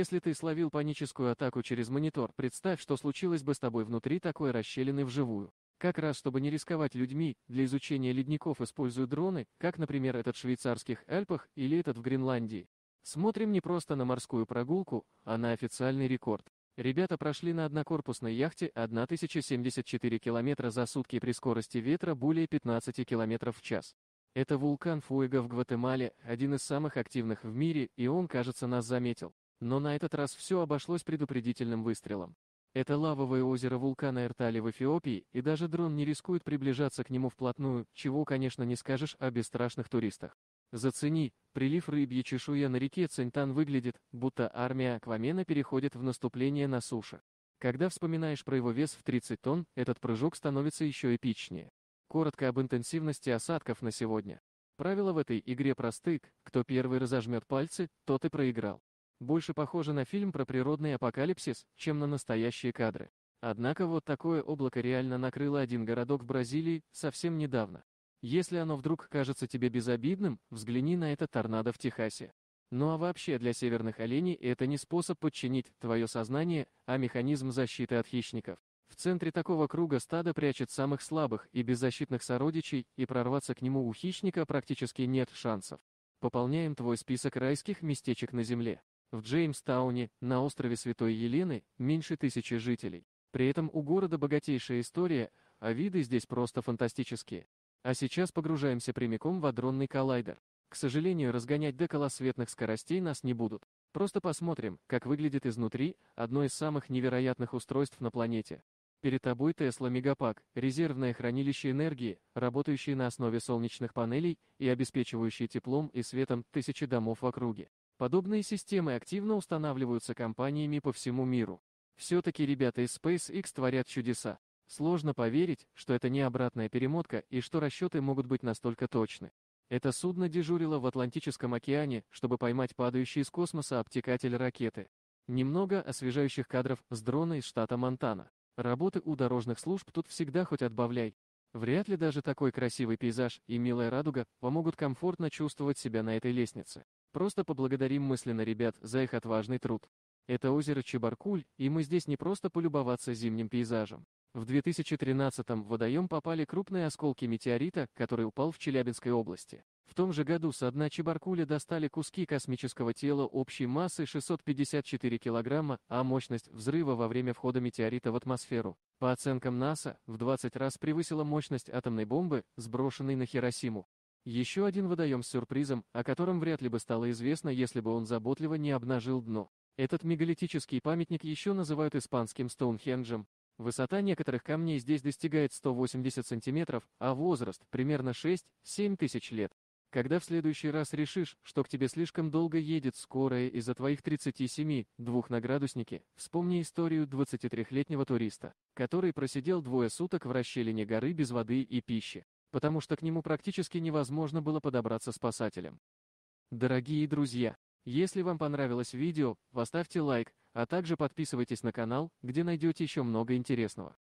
Если ты словил паническую атаку через монитор, представь, что случилось бы с тобой внутри такой расщелины вживую. Как раз, чтобы не рисковать людьми, для изучения ледников используют дроны, как, например, этот в швейцарских Альпах или этот в Гренландии. Смотрим не просто на морскую прогулку, а на официальный рекорд. Ребята прошли на однокорпусной яхте 1074 километра за сутки при скорости ветра более 15 километров в час. Это вулкан Фуэга в Гватемале, один из самых активных в мире, и он, кажется, нас заметил. Но на этот раз все обошлось предупредительным выстрелом. Это лавовое озеро вулкана Эртали в Эфиопии, и даже дрон не рискует приближаться к нему вплотную, чего, конечно, не скажешь о бесстрашных туристах. Зацени, прилив рыбьей чешуя на реке Цинтан выглядит, будто армия Аквамена переходит в наступление на суше. Когда вспоминаешь про его вес в 30 тонн, этот прыжок становится еще эпичнее. Коротко об интенсивности осадков на сегодня. Правила в этой игре просты, кто первый разожмет пальцы, тот и проиграл. Больше похоже на фильм про природный апокалипсис, чем на настоящие кадры. Однако вот такое облако реально накрыло один городок в Бразилии совсем недавно. Если оно вдруг кажется тебе безобидным, взгляни на это торнадо в Техасе. Ну а вообще для северных оленей это не способ подчинить твое сознание, а механизм защиты от хищников. В центре такого круга стадо прячет самых слабых и беззащитных сородичей, и прорваться к нему у хищника практически нет шансов. Пополняем твой список райских местечек на земле. В Джеймстауне, на острове Святой Елены, меньше тысячи жителей. При этом у города богатейшая история, а виды здесь просто фантастические. А сейчас погружаемся прямиком в адронный коллайдер. К сожалению, разгонять до колосветных скоростей нас не будут. Просто посмотрим, как выглядит изнутри одно из самых невероятных устройств на планете. Перед тобой Tesla Мегапак, резервное хранилище энергии, работающее на основе солнечных панелей и обеспечивающее теплом и светом тысячи домов в округе. Подобные системы активно устанавливаются компаниями по всему миру. Все-таки ребята из SpaceX творят чудеса. Сложно поверить, что это не обратная перемотка и что расчеты могут быть настолько точны. Это судно дежурило в Атлантическом океане, чтобы поймать падающий из космоса обтекатель ракеты. Немного освежающих кадров с дрона из штата Монтана. Работы у дорожных служб тут всегда хоть отбавляй. Вряд ли даже такой красивый пейзаж и милая радуга помогут комфортно чувствовать себя на этой лестнице. Просто поблагодарим мысленно ребят за их отважный труд. Это озеро Чебаркуль, и мы здесь не просто полюбоваться зимним пейзажем. В 2013-м в водоем попали крупные осколки метеорита, который упал в Челябинской области. В том же году со дна Чебаркуля достали куски космического тела общей массы 654 килограмма, а мощность взрыва во время входа метеорита в атмосферу, по оценкам НАСА, в 20 раз превысила мощность атомной бомбы, сброшенной на Хиросиму. Еще один водоем с сюрпризом, о котором вряд ли бы стало известно, если бы он заботливо не обнажил дно. Этот мегалитический памятник еще называют испанским Стоунхенджем. Высота некоторых камней здесь достигает 180 сантиметров, а возраст – примерно 6-7 тысяч лет. Когда в следующий раз решишь, что к тебе слишком долго едет скорая из-за твоих 37, двух на градуснике, вспомни историю 23-летнего туриста, который просидел двое суток в расщелине горы без воды и пищи потому что к нему практически невозможно было подобраться спасателем. Дорогие друзья, если вам понравилось видео, поставьте лайк, а также подписывайтесь на канал, где найдете еще много интересного.